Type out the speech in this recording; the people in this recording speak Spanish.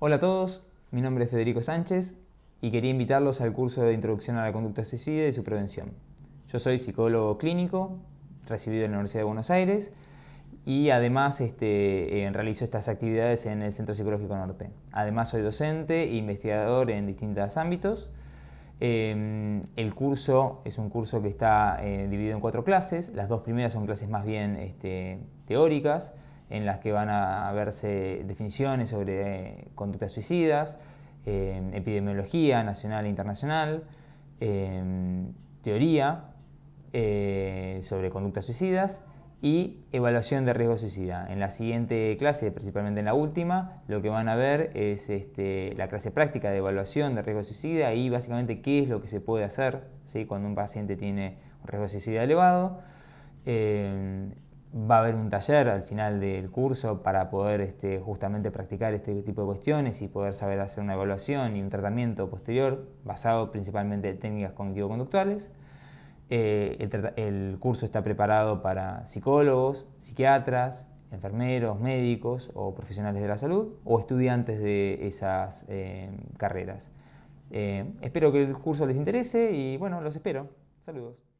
Hola a todos, mi nombre es Federico Sánchez y quería invitarlos al curso de Introducción a la Conducta Suicida y su Prevención. Yo soy psicólogo clínico, recibido en la Universidad de Buenos Aires y además este, eh, realizo estas actividades en el Centro Psicológico Norte. Además soy docente e investigador en distintos ámbitos. Em, el curso es un curso que está eh, dividido en cuatro clases. Las dos primeras son clases más bien este, teóricas en las que van a verse definiciones sobre eh, conductas suicidas, eh, epidemiología nacional e internacional, eh, teoría sobre conductas suicidas y evaluación de riesgo suicida. En la siguiente clase, principalmente en la última, lo que van a ver es este, la clase práctica de evaluación de riesgo suicida y básicamente qué es lo que se puede hacer ¿sí? cuando un paciente tiene un riesgo suicida elevado. Va a haber un taller al final del curso para poder este, justamente practicar este tipo de cuestiones y poder saber hacer una evaluación y un tratamiento posterior basado principalmente en técnicas cognitivo-conductuales. Eh, el, curso está preparado para psicólogos, psiquiatras, enfermeros, médicos o profesionales de la salud o estudiantes de esas eh, carreras. Eh, espero que el curso les interese y bueno, los espero. Saludos.